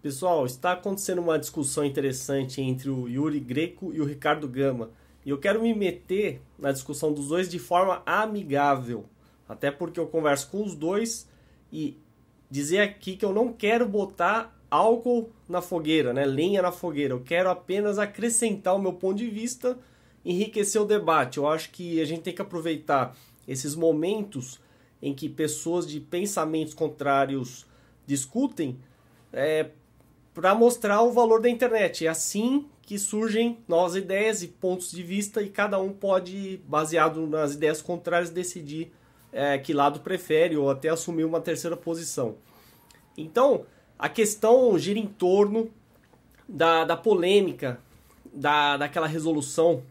Pessoal, está acontecendo uma discussão interessante entre o Yuri Greco e o Ricardo Gama. E eu quero me meter na discussão dos dois de forma amigável. Até porque eu converso com os dois e dizer aqui que eu não quero botar álcool na fogueira, né? lenha na fogueira. Eu quero apenas acrescentar o meu ponto de vista, enriquecer o debate. Eu acho que a gente tem que aproveitar esses momentos em que pessoas de pensamentos contrários discutem é, para mostrar o valor da internet. É assim que surgem novas ideias e pontos de vista e cada um pode, baseado nas ideias contrárias, decidir é, que lado prefere ou até assumir uma terceira posição. Então, a questão gira em torno da, da polêmica, da, daquela resolução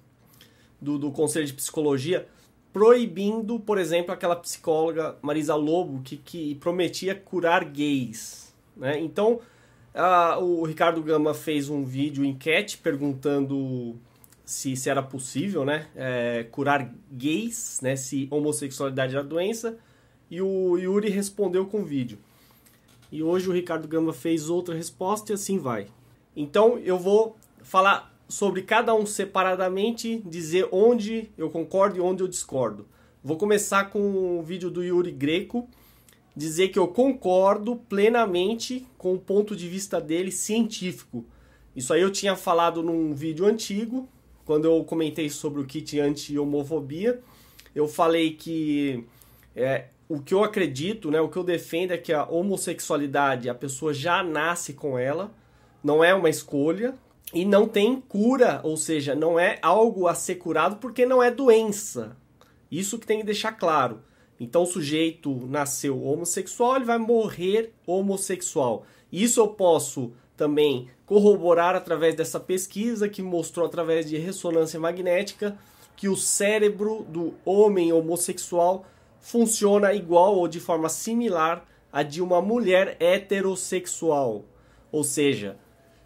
do, do Conselho de Psicologia, proibindo, por exemplo, aquela psicóloga Marisa Lobo que, que prometia curar gays. Né? Então, o Ricardo Gama fez um vídeo enquete perguntando se, se era possível né, é, curar gays, né, se homossexualidade era doença, e o Yuri respondeu com vídeo. E hoje o Ricardo Gama fez outra resposta e assim vai. Então eu vou falar sobre cada um separadamente, dizer onde eu concordo e onde eu discordo. Vou começar com o vídeo do Yuri Greco dizer que eu concordo plenamente com o ponto de vista dele científico. Isso aí eu tinha falado num vídeo antigo, quando eu comentei sobre o kit anti-homofobia. Eu falei que é, o que eu acredito, né, o que eu defendo é que a homossexualidade, a pessoa já nasce com ela, não é uma escolha e não tem cura, ou seja, não é algo a ser curado porque não é doença. Isso que tem que deixar claro. Então, o sujeito nasceu homossexual, ele vai morrer homossexual. Isso eu posso também corroborar através dessa pesquisa que mostrou através de ressonância magnética que o cérebro do homem homossexual funciona igual ou de forma similar à de uma mulher heterossexual. Ou seja,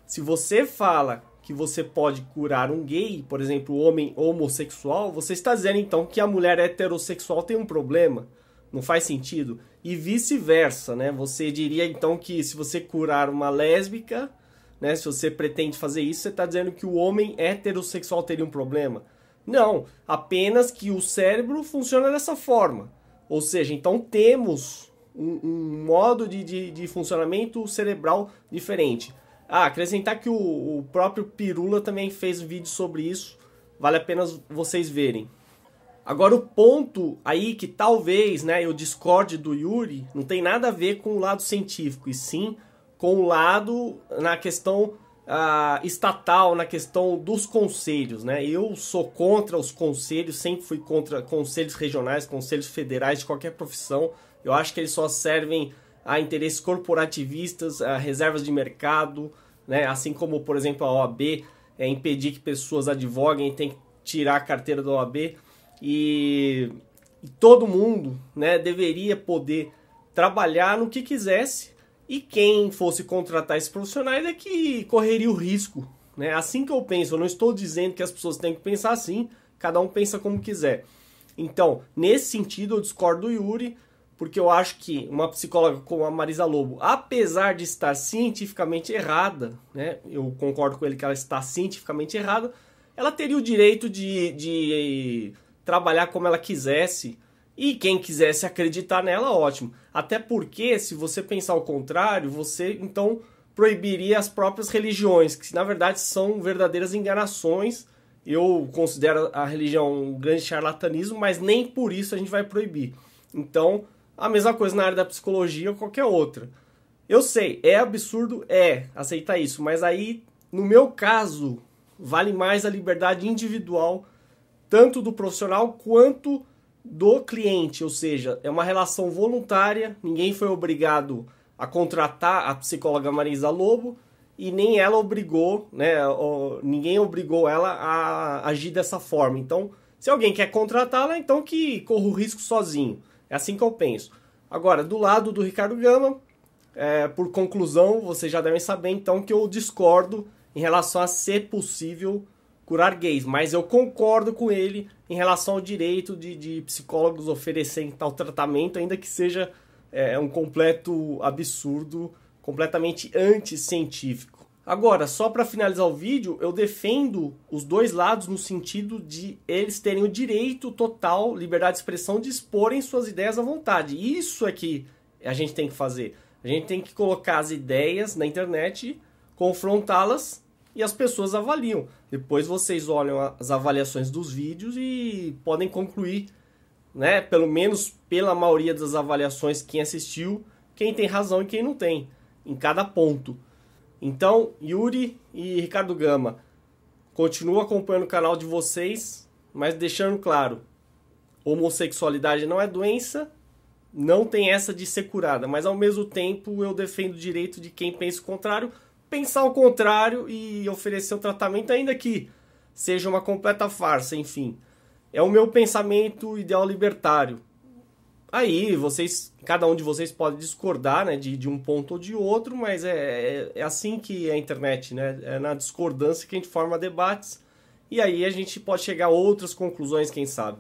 se você fala que você pode curar um gay, por exemplo, homem homossexual, você está dizendo então que a mulher heterossexual tem um problema. Não faz sentido. E vice-versa, né? Você diria então que se você curar uma lésbica, né? Se você pretende fazer isso, você está dizendo que o homem heterossexual teria um problema. Não, apenas que o cérebro funciona dessa forma. Ou seja, então temos um, um modo de, de, de funcionamento cerebral diferente. Ah, acrescentar que o, o próprio Pirula também fez vídeo sobre isso, vale a pena vocês verem. Agora o ponto aí que talvez né, eu discorde do Yuri não tem nada a ver com o lado científico, e sim com o lado na questão ah, estatal, na questão dos conselhos. Né? Eu sou contra os conselhos, sempre fui contra conselhos regionais, conselhos federais de qualquer profissão. Eu acho que eles só servem a interesses corporativistas, a reservas de mercado, né? assim como, por exemplo, a OAB é, impedir que pessoas advoguem, tem que tirar a carteira da OAB. E, e todo mundo né, deveria poder trabalhar no que quisesse e quem fosse contratar esses profissionais é que correria o risco. Né? Assim que eu penso, eu não estou dizendo que as pessoas têm que pensar assim, cada um pensa como quiser. Então, nesse sentido, eu discordo do Yuri porque eu acho que uma psicóloga como a Marisa Lobo, apesar de estar cientificamente errada, né, eu concordo com ele que ela está cientificamente errada, ela teria o direito de, de trabalhar como ela quisesse. E quem quisesse acreditar nela, ótimo. Até porque, se você pensar o contrário, você então proibiria as próprias religiões, que na verdade são verdadeiras enganações. Eu considero a religião um grande charlatanismo, mas nem por isso a gente vai proibir. Então, a mesma coisa na área da psicologia ou qualquer outra. Eu sei, é absurdo, é, aceitar isso, mas aí, no meu caso, vale mais a liberdade individual, tanto do profissional quanto do cliente, ou seja, é uma relação voluntária, ninguém foi obrigado a contratar a psicóloga Marisa Lobo e nem ela obrigou, né, ninguém obrigou ela a agir dessa forma. Então, se alguém quer contratá-la, então que corra o risco sozinho. É assim que eu penso. Agora, do lado do Ricardo Gama, é, por conclusão, vocês já devem saber então que eu discordo em relação a ser possível curar gays, mas eu concordo com ele em relação ao direito de, de psicólogos oferecerem tal tratamento, ainda que seja é, um completo absurdo, completamente anticientífico. Agora, só para finalizar o vídeo, eu defendo os dois lados no sentido de eles terem o direito total, liberdade de expressão, de exporem suas ideias à vontade. Isso é que a gente tem que fazer. A gente tem que colocar as ideias na internet, confrontá-las e as pessoas avaliam. Depois vocês olham as avaliações dos vídeos e podem concluir, né, pelo menos pela maioria das avaliações, quem assistiu, quem tem razão e quem não tem, em cada ponto. Então, Yuri e Ricardo Gama, continuo acompanhando o canal de vocês, mas deixando claro, homossexualidade não é doença, não tem essa de ser curada, mas ao mesmo tempo eu defendo o direito de quem pensa o contrário, pensar o contrário e oferecer o tratamento, ainda que seja uma completa farsa, enfim. É o meu pensamento ideal libertário. Aí vocês, cada um de vocês pode discordar né, de, de um ponto ou de outro, mas é, é, é assim que é a internet, né? É na discordância que a gente forma debates e aí a gente pode chegar a outras conclusões, quem sabe.